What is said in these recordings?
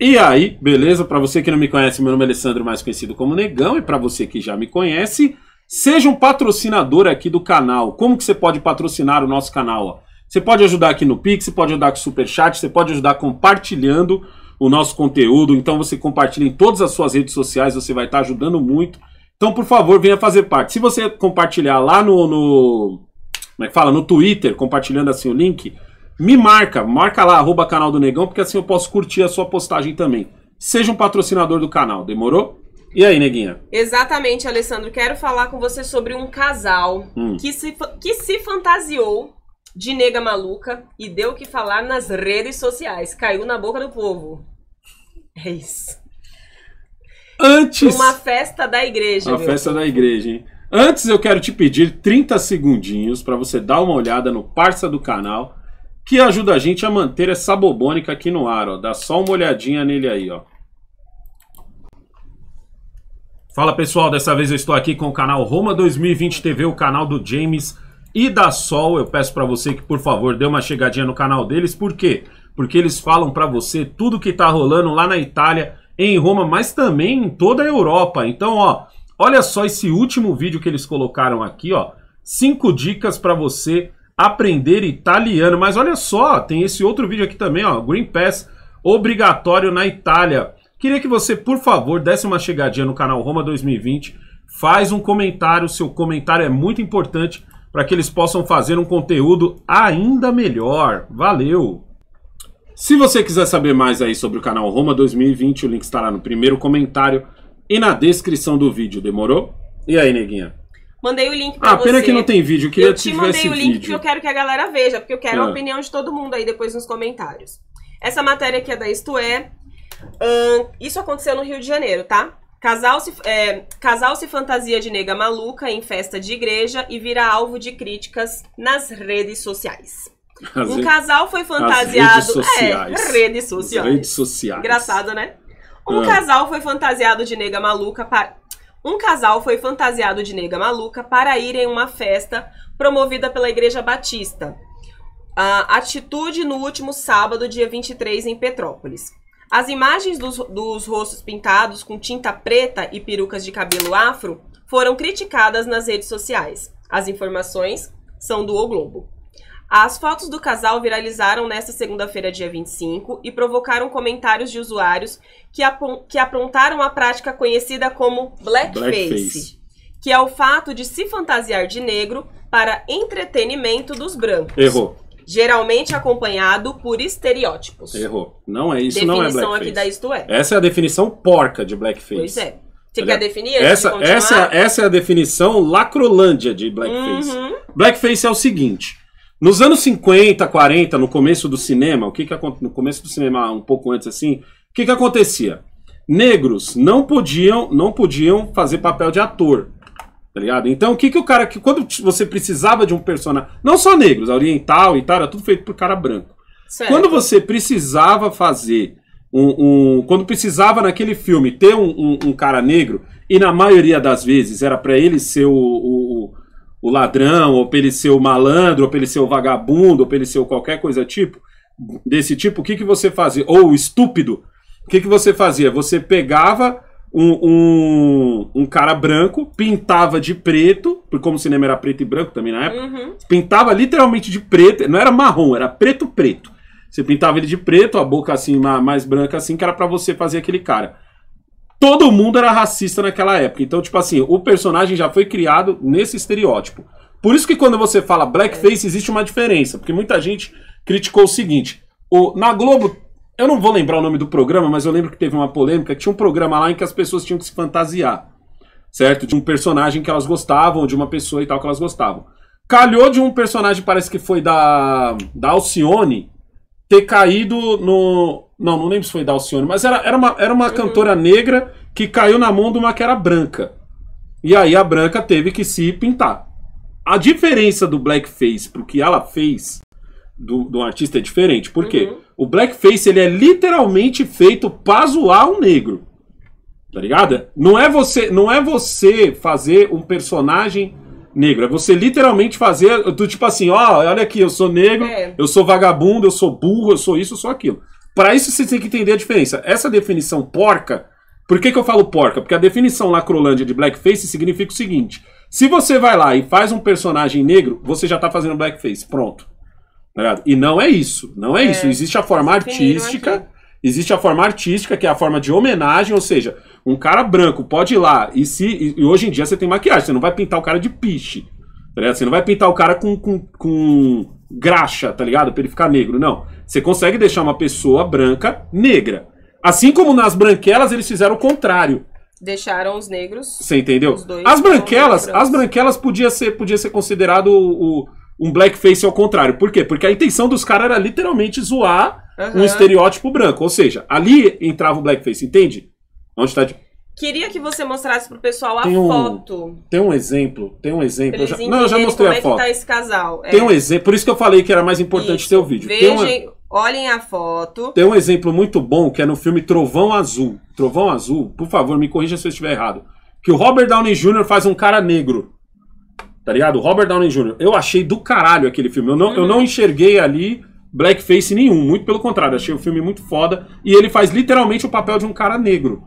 E aí, beleza? Para você que não me conhece, meu nome é Alessandro, mais conhecido como Negão, e para você que já me conhece, seja um patrocinador aqui do canal. Como que você pode patrocinar o nosso canal? Você pode ajudar aqui no Pix, você pode ajudar com o Chat, você pode ajudar compartilhando o nosso conteúdo. Então você compartilha em todas as suas redes sociais, você vai estar ajudando muito. Então, por favor, venha fazer parte. Se você compartilhar lá no, no como é que fala? No Twitter, compartilhando assim o link, me marca, marca lá, arroba canal do Negão, porque assim eu posso curtir a sua postagem também. Seja um patrocinador do canal, demorou? E aí, neguinha? Exatamente, Alessandro. Quero falar com você sobre um casal hum. que, se, que se fantasiou de nega maluca e deu o que falar nas redes sociais. Caiu na boca do povo. É isso. Antes. Uma festa da igreja. Uma festa da igreja, hein? Antes eu quero te pedir 30 segundinhos para você dar uma olhada no parça do canal que ajuda a gente a manter essa bobônica aqui no ar, ó. Dá só uma olhadinha nele aí, ó. Fala pessoal, dessa vez eu estou aqui com o canal Roma 2020 TV, o canal do James e da Sol. Eu peço para você que, por favor, dê uma chegadinha no canal deles, por quê? Porque eles falam para você tudo que tá rolando lá na Itália, em Roma, mas também em toda a Europa. Então, ó, olha só esse último vídeo que eles colocaram aqui, ó. Cinco dicas para você aprender italiano. Mas olha só, tem esse outro vídeo aqui também, ó, Green Pass obrigatório na Itália. Queria que você, por favor, desse uma chegadinha no canal Roma 2020, faz um comentário, seu comentário é muito importante para que eles possam fazer um conteúdo ainda melhor. Valeu! Se você quiser saber mais aí sobre o canal Roma 2020, o link estará no primeiro comentário e na descrição do vídeo, demorou? E aí, neguinha? Mandei o link pra ah, você. Ah, pena que não tem vídeo, eu queria eu que tivesse Eu te mandei o link vídeo. porque eu quero que a galera veja, porque eu quero é. a ah. opinião de todo mundo aí depois nos comentários. Essa matéria aqui é da Isto É. isso aconteceu no Rio de Janeiro, tá? Casal se, é, casal se fantasia de nega maluca em festa de igreja e vira alvo de críticas nas redes sociais. As um casal foi fantasiado. As é, redes sociais. É, redes sociais. As redes sociais. Engraçado, né? Um é. casal foi fantasiado de nega maluca para, um casal foi fantasiado de nega maluca para ir em uma festa promovida pela Igreja Batista. A atitude no último sábado, dia 23, em Petrópolis. As imagens dos, dos rostos pintados com tinta preta e perucas de cabelo afro foram criticadas nas redes sociais. As informações são do O Globo. As fotos do casal viralizaram nesta segunda-feira, dia 25, e provocaram comentários de usuários que, que aprontaram a prática conhecida como blackface, blackface, que é o fato de se fantasiar de negro para entretenimento dos brancos. Errou. Geralmente acompanhado por estereótipos. Errou. Não é isso, definição não é blackface. aqui da Isto É. Essa é a definição porca de blackface. Pois é. Você quer definir essa, essa, é essa é a definição lacrolândia de blackface. Uhum. Blackface é o seguinte: nos anos 50, 40, no começo do cinema, o que que no começo do cinema, um pouco antes assim, o que que acontecia? Negros não podiam, não podiam fazer papel de ator. Tá ligado? Então, o que que o cara que quando você precisava de um personagem, não só negros, oriental e tal, era tudo feito por cara branco. Certo. Quando você precisava fazer um, um, quando precisava naquele filme ter um, um, um, cara negro, e na maioria das vezes era para ele ser o, o, o ladrão, ou para ele ser o malandro, ou para ele ser o vagabundo, ou para ele ser qualquer coisa tipo, desse tipo, o que, que você fazia? Ou estúpido, o que, que você fazia? Você pegava um, um, um, cara branco, pintava de preto, porque como o cinema era preto e branco também na época, uhum. pintava literalmente de preto, não era marrom, era preto-preto. Você pintava ele de preto, a boca assim, mais branca assim, que era para você fazer aquele cara todo mundo era racista naquela época. Então, tipo assim, o personagem já foi criado nesse estereótipo. Por isso que quando você fala blackface, existe uma diferença, porque muita gente criticou o seguinte: o, na Globo, eu não vou lembrar o nome do programa, mas eu lembro que teve uma polêmica, tinha um programa lá em que as pessoas tinham que se fantasiar, certo? De um personagem que elas gostavam, de uma pessoa e tal que elas gostavam. Calhou de um personagem, parece que foi da, da Alcione, ter caído no, não, não lembro se foi Dalcione, mas era, era, uma, era uma cantora negra que caiu na mão de uma que era branca. E aí a branca teve que se pintar. A diferença do blackface pro que ela fez do, do artista é diferente. Por quê? Uhum. O blackface ele é literalmente feito pra zoar um negro. Tá ligado? Não é você, não é você fazer um personagem negro. É você literalmente fazer do tipo assim, ó, olha aqui, eu sou negro, é. eu sou vagabundo, eu sou burro, eu sou isso, eu sou aquilo. Para isso você tem que entender a diferença. Essa definição porca, por que, que eu falo porca? Porque a definição lacrolândia de blackface significa o seguinte: se você vai lá e faz um personagem negro, você já está fazendo blackface, pronto. Tá e não é isso, não é, é isso. Existe a forma artística, existe a forma artística que é a forma de homenagem, ou seja, um cara branco pode ir lá e se e hoje em dia você tem maquiagem, você não vai pintar o cara de piche, tá Você não vai pintar o cara com, com, com graxa, tá ligado? Pra ele ficar negro. Não. Você consegue deixar uma pessoa branca negra. Assim como nas branquelas eles fizeram o contrário. Deixaram os negros. Você entendeu? as branquelas, as branquelas podia ser, podia ser considerado o, o, um blackface ao contrário. Por quê? Porque a intenção dos caras era literalmente zoar uhum. um estereótipo branco. Ou seja, ali entrava o blackface, entende? Onde está de Queria que você mostrasse pro pessoal a tem um, foto. Tem um exemplo, tem um exemplo. Eu já, não, eu já mostrei a foto. é que tá esse casal. É. Tem um exemplo, por isso que eu falei que era mais importante isso. ter o vídeo. Vejam, uma, olhem a foto. Tem um exemplo muito bom que é no filme Trovão Azul. Trovão Azul, por favor, me corrija se eu estiver errado. Que o Robert Downey Jr. faz um cara negro. Tá ligado? Robert Downey Jr. Eu achei do caralho aquele filme. Eu não, uhum. eu não enxerguei ali blackface nenhum. Muito pelo contrário, achei o filme muito foda. E ele faz literalmente o papel de um cara negro.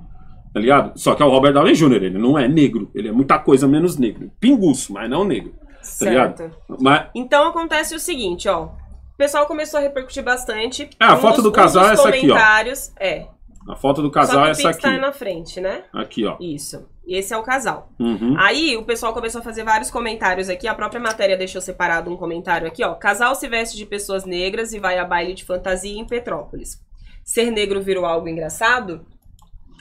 Tá ligado? Só que é o Robert Downey Jr., ele não é negro. Ele é muita coisa menos negro. Pinguço, mas não negro. Tá certo. mas... Então acontece o seguinte, ó. O pessoal começou a repercutir bastante. É, a um foto dos, do casal um é essa aqui, ó. comentários, é. A foto do casal é essa tá aqui. Tá na frente, né? Aqui, ó. Isso. Esse é o casal. Uhum. Aí o pessoal começou a fazer vários comentários aqui. A própria matéria deixou separado um comentário aqui, ó. Casal se veste de pessoas negras e vai a baile de fantasia em Petrópolis. Ser negro virou algo engraçado?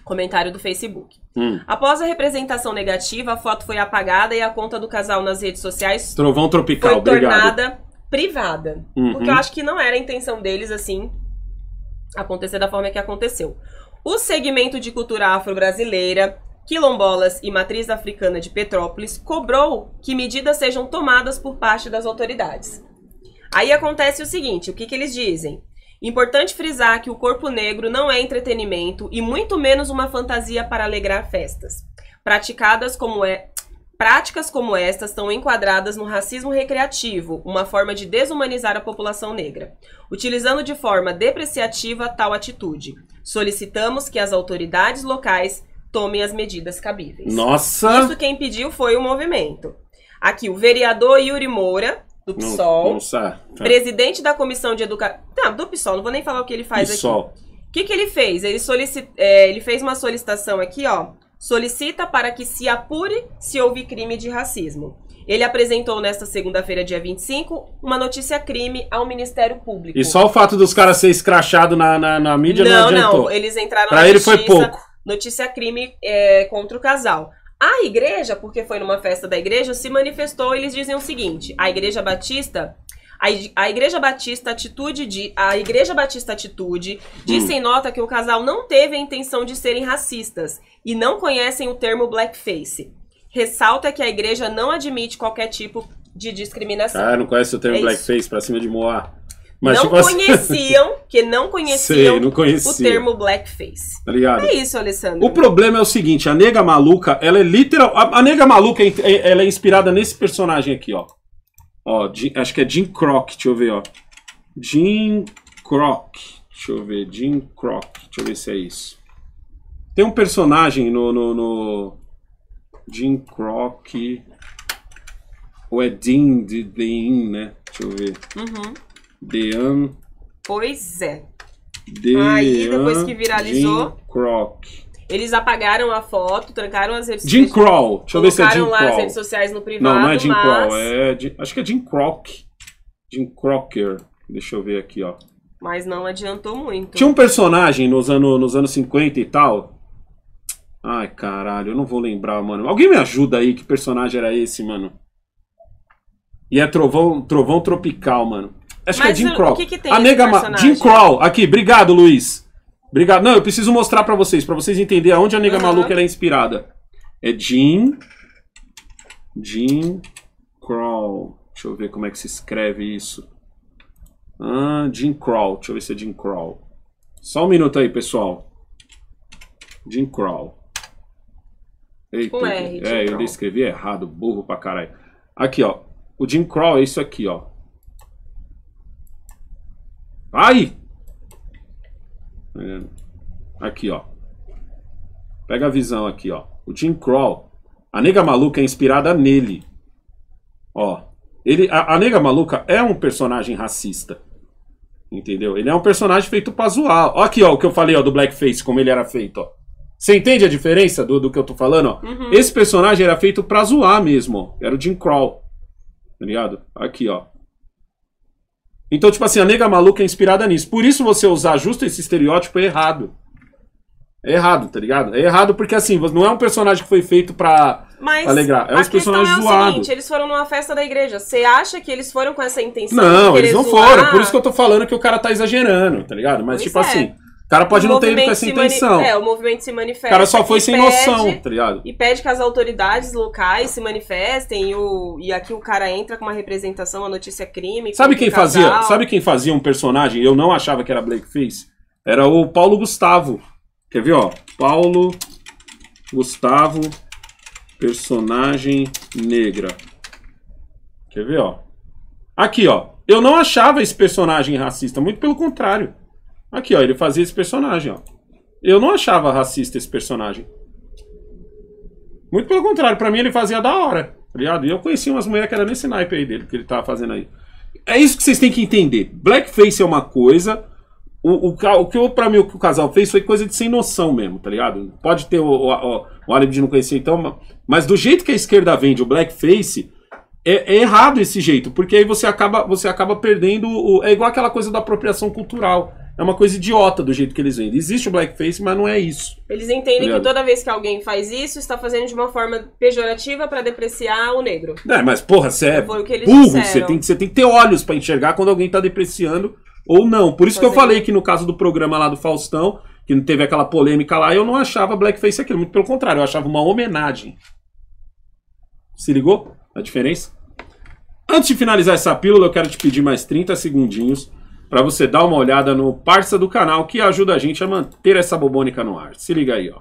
Comentário do Facebook. Hum. Após a representação negativa, a foto foi apagada e a conta do casal nas redes sociais Trovão tropical, foi tornada obrigado. privada. Uhum. Porque eu acho que não era a intenção deles, assim, acontecer da forma que aconteceu. O segmento de cultura afro-brasileira, quilombolas e matriz africana de Petrópolis cobrou que medidas sejam tomadas por parte das autoridades. Aí acontece o seguinte: o que, que eles dizem? Importante frisar que o corpo negro não é entretenimento e muito menos uma fantasia para alegrar festas. Praticadas como é Práticas como estas estão enquadradas no racismo recreativo, uma forma de desumanizar a população negra, utilizando de forma depreciativa tal atitude. Solicitamos que as autoridades locais tomem as medidas cabíveis. Nossa! Isso quem pediu foi o movimento. Aqui, o vereador Yuri Moura, do PSOL. Não, não tá. presidente da Comissão de Educação. Não, do PSOL, não vou nem falar o que ele faz PSOL. aqui. O que, que ele fez? Ele, solicit... É, ele fez uma solicitação aqui, ó. Solicita para que se apure se houve crime de racismo. Ele apresentou nesta segunda-feira, dia 25, uma notícia crime ao Ministério Público. E só o fato dos caras ser escrachados na, na, na, mídia não, não adiantou. Não, não, eles entraram pra na ele justiça, foi pouco. Notícia crime é, contra o casal. A igreja, porque foi numa festa da igreja, se manifestou e eles dizem o seguinte: a igreja batista a Igreja Batista Atitude de, a Igreja Batista Atitude disse hum. em nota que o casal não teve a intenção de serem racistas e não conhecem o termo blackface. Ressalta é que a igreja não admite qualquer tipo de discriminação. Ah, não conhece o termo é blackface para cima de Moá. Mas, não tipo assim, conheciam, que não conheciam sei, não o termo blackface. Tá ligado? É isso, Alessandro. O problema é o seguinte, a nega maluca, ela é literal... A, a nega maluca, é, é, ela é inspirada nesse personagem aqui, ó. Ó, Jim, acho que é Jim Croc, deixa eu ver, ó. Jim Croc, deixa eu ver, Jim Croc, deixa eu ver se é isso. Tem um personagem no... no, no... Jim Croc... Ou é Dean, de Dean, né? Deixa eu ver. Uhum. Dean. Pois é. Dean Aí, depois que viralizou. Jim Croc. Eles apagaram a foto, trancaram as redes Jim sociais. Crow. Deixa eu ver se é Jim Crow. Colocaram lá as redes sociais no privado, Não, não é Jim mas... Crow, é... Acho que é Jim Croc. Jim Crocker. Deixa eu ver aqui, ó. Mas não adiantou muito. Tinha um personagem nos, ano, nos anos 50 e tal. Ai, caralho, eu não vou lembrar, mano. Alguém me ajuda aí, que personagem era esse, mano? E é Trovão, trovão Tropical, mano. Acho Mas que é Jim Crow. O que, que tem a nega Jim Crow, aqui, obrigado, Luiz. Obrigado. Não, eu preciso mostrar para vocês, para vocês entenderem aonde a nega uhum. maluca é inspirada. É Jim. Jim Crow. Deixa eu ver como é que se escreve isso. Ah, Jim Crow. Deixa eu ver se é Jim Crow. Só um minuto aí, pessoal. Jim Crow. Eita, R, é, eu escrevi errado, burro pra caralho. Aqui, ó. O Jim Crow é isso aqui, ó. Ai! Aqui, ó. Pega a visão aqui, ó. O Jim Crow. A nega maluca é inspirada nele. Ó. Ele, a, a nega maluca é um personagem racista. Entendeu? Ele é um personagem feito pra zoar. Ó aqui, ó, o que eu falei, ó, do blackface, como ele era feito, ó. Você entende a diferença do, do que eu tô falando, ó? Uhum. Esse personagem era feito pra zoar mesmo, ó. Era o Jim Crow. Tá ligado? Aqui, ó. Então, tipo assim, a nega maluca é inspirada nisso. Por isso você usar justo esse estereótipo é errado. É errado, tá ligado? É errado porque, assim, não é um personagem que foi feito pra Mas alegrar. É um personagem é o zoado. seguinte, eles foram numa festa da igreja. Você acha que eles foram com essa intenção? Não, eles não zoar? foram. Por isso que eu tô falando que o cara tá exagerando, tá ligado? Mas, pois tipo é. assim, cara pode o não ter ido com essa intenção. É, o movimento se manifesta. O cara só foi sem pede, noção, tá ligado? E pede que as autoridades locais se manifestem e, o, e aqui o cara entra com uma representação, a notícia é crime. Sabe quem fazia? Sabe quem fazia um personagem? Eu não achava que era blackface. Era o Paulo Gustavo. Quer ver, ó? Paulo Gustavo, personagem negra. Quer ver, ó? Aqui, ó. Eu não achava esse personagem racista, muito pelo contrário. Aqui, ó, ele fazia esse personagem, ó. Eu não achava racista esse personagem. Muito pelo contrário, para mim ele fazia da hora, tá E eu conheci umas mulheres que era nesse naipe aí dele, que ele tava fazendo aí. É isso que vocês têm que entender. Blackface é uma coisa, o, o, o que eu, pra mim o que o casal fez foi coisa de sem noção mesmo, tá ligado? Pode ter o, o, o, álibi de não conhecer então, mas do jeito que a esquerda vende o blackface, é, é, errado esse jeito, porque aí você acaba, você acaba perdendo. O, é igual aquela coisa da apropriação cultural é uma coisa idiota do jeito que eles vendem. Existe o blackface, mas não é isso. Eles entendem tá que toda vez que alguém faz isso, está fazendo de uma forma pejorativa para depreciar o negro. É, mas porra, você é burro, você tem, que, você tem que ter olhos para enxergar quando alguém está depreciando ou não. Por isso que eu é. falei que no caso do programa lá do Faustão, que não teve aquela polêmica lá, eu não achava blackface aquilo. Muito pelo contrário, eu achava uma homenagem. Se ligou? A diferença? Antes de finalizar essa pílula, eu quero te pedir mais 30 segundinhos para você dar uma olhada no parça do canal que ajuda a gente a manter essa bobônica no ar. Se liga aí, ó.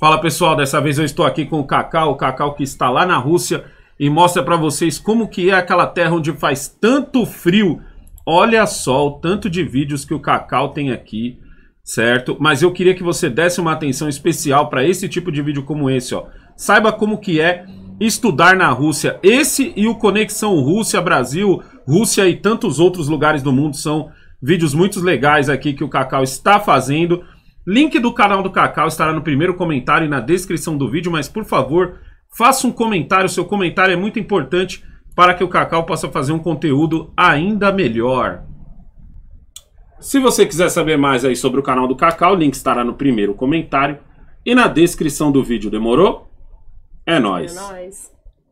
Fala pessoal, dessa vez eu estou aqui com o Cacau, o Cacau que está lá na Rússia e mostra para vocês como que é aquela terra onde faz tanto frio. Olha só o tanto de vídeos que o Cacau tem aqui, certo? Mas eu queria que você desse uma atenção especial para esse tipo de vídeo como esse, ó. Saiba como que é Estudar na Rússia. Esse e o Conexão Rússia-Brasil, Rússia e tantos outros lugares do mundo são vídeos muito legais aqui que o Cacau está fazendo. Link do canal do Cacau estará no primeiro comentário e na descrição do vídeo, mas por favor, faça um comentário, seu comentário é muito importante para que o Cacau possa fazer um conteúdo ainda melhor. Se você quiser saber mais aí sobre o canal do Cacau, o link estará no primeiro comentário e na descrição do vídeo, demorou? É nóis. É